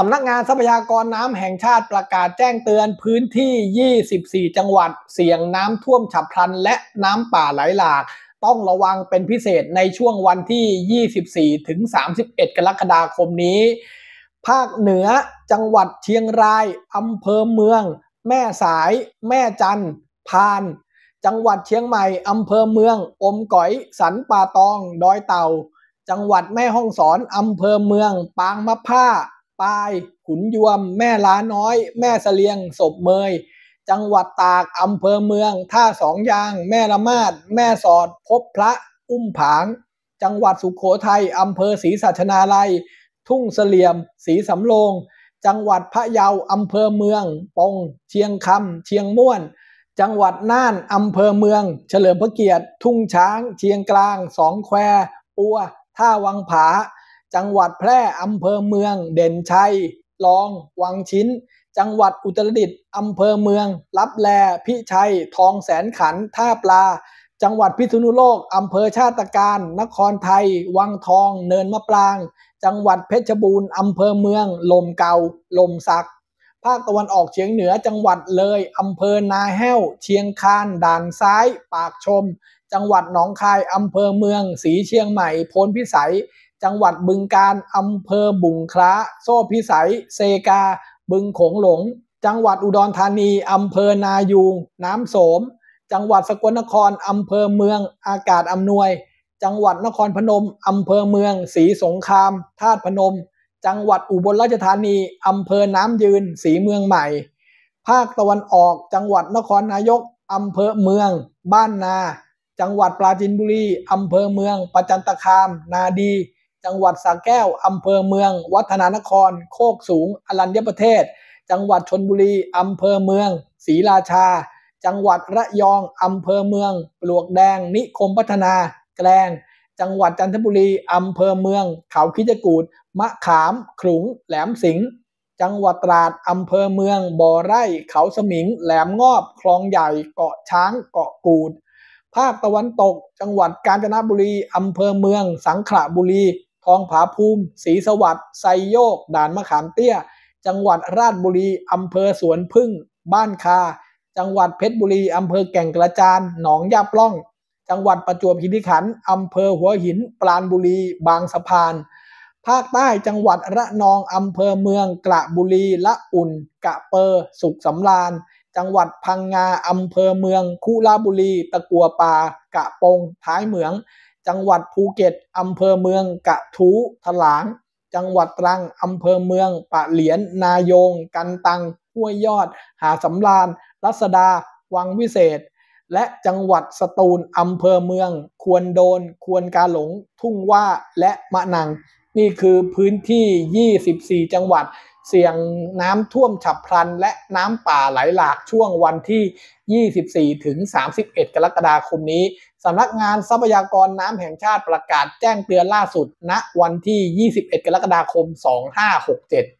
สำนักงานทรัพยากรน้ำแห่งชาติประกาศแจ้งเตือนพื้นที่ 24 จังหวัดเสี่ยงน้ำท่วมฉับพลันและน้ำป่าไหลหลาก ต้องระวังเป็นพิเศษในช่วงวันที่ 24ถึง31 กรกฎาคมนี้ ภาคเหนือ จังหวัดเชียงราย อำเภอเมือง แม่สาย แม่จัน พาน จังหวัดเชียงใหม่ อำเภอเมือง อมก๋อย สันป่าตองดอยเต่า จังหวัดแม่ฮ่องสอนอำเภอเมือง ปางมะผ้าปายขุนยวม แม่ล้าน้อย แม่เสลียงศพเมย จังหวัดตากอำเภอเมือง ท่าสองยาง แม่ละมาดแม่สอด พบพระ อุ้มผาง จังหวัดสุขโขทัยอำเภอศรีสัชนาลัย ทุ่งเสลี่ยมศรีสำโรงจังหวัดพะเยาอำเภอเมือง ปง เชียงคำเชียงม่วนจังหวัดน่านอำเภอเมือง เฉลิมพระเกียรติ ทุ่งช้าง เชียงกลางสองแควปัวท่าวังผาจังหวัดแพร่อำเภอเมือง เด่นชัย ลอง วังชิ้น จังหวัดอุตรดิตถ์อำเภอเมือง รับแล พิชัย ทองแสนขัน ท่าปลา จังหวัดพิษณุโลกอำเภอชาติการ นครไทย วังทอง เนินมะปราง จังหวัดเพชรบูรณ์อำเภอเมือง ลมเกาลมสัก ภาคตะวันออกเฉียงเหนือจังหวัดเลยอำเภอนาแห้ว เชียงคาน ด่านซ้าย ปากชม จังหวัดหนองคายอำเภอเมือง สีเชียงใหม่โพนพิสัยจังหวัดบึงการอำเภอบุงคล้า โซ่พิสัย เซกา บึงโขงหลง จังหวัดอุดรธานีอำเภอนายูงน้ำโสม จังหวัดสกลนครอำเภอเมือง อากาศอำนวย จังหวัดนครพนมอำเภอเมืองศรีสงคราม ธาตุพนม จังหวัดอุบลราชธานีอำเภอน้ำยืน ศรีเมืองใหม่ ภาคตะวันออก จังหวัดนครนายกอำเภอเมือง บ้านนา จังหวัดปราจินบุรีอำเภอเมือง ประจันตคาม นาดีจังหวัดสระแก้ว อำเภอเมือง วัฒนานคร โคกสูง อรัญญประเทศ จังหวัดชนบุรีอำเภอเมือง ศรีราชา จังหวัดระยองอำเภอเมืองปลวกแดง นิคมพัฒนา แกลง จังหวัดจันทบุรีอำเภอเมือง เขาคิจกูดมะขามขลุงแหลมสิงห์ จังหวัดตราดอำเภอเมือง บ่อไร่ เขาสมิง แหลมงอบ คลองใหญ่ เกาะช้าง เกาะกูด ภาคตะวันตก จังหวัดกาญจนบุรีอำเภอเมือง สังขละบุรีทองผาภูมิศรีสวัสดิ์ไซโยก ด่านมะขามเตี้ย จังหวัดราชบุรีอำเภอสวนพึ่งบ้านคาจังหวัดเพชรบุรีอำเภอแก่งกระจาน หนองยาปล้อง จังหวัดประจวบคีรีขันธ์อำเภอหัวหินปราณบุรี บางสะพาน ภาคใต้จังหวัดระนอง อำเภอเมืองกระบุรีละอุ่น กะเปอร์สุขสำราญ จังหวัดพังงาอำเภอเมืองคุลาบุรี ตะกัวป่ากะปง ท้ายเหมืองจังหวัดภูเก็ตอำเภอเมืองกะทูถลาง จังหวัดตรังอำเภอเมือง ปะเหลียนนายง กันตังห้วยยอด หาสำราญ รัศดา วังวิเศษ และจังหวัดสตูลอำเภอเมือง ควรโดน ควรกาหลง ทุ่งว่าและมะนัง นี่คือพื้นที่ 24 จังหวัด เสี่ยงน้ำท่วมฉับพลัน และน้ำป่าไหลหลากช่วงวันที่ 24 ถึง 31 กรกฎาคมนี้สำนักงานทรัพยากรน้ำแห่งชาติประกาศแจ้งเตือนล่าสุดณนะวันที่ 21กรกฎาคม 2567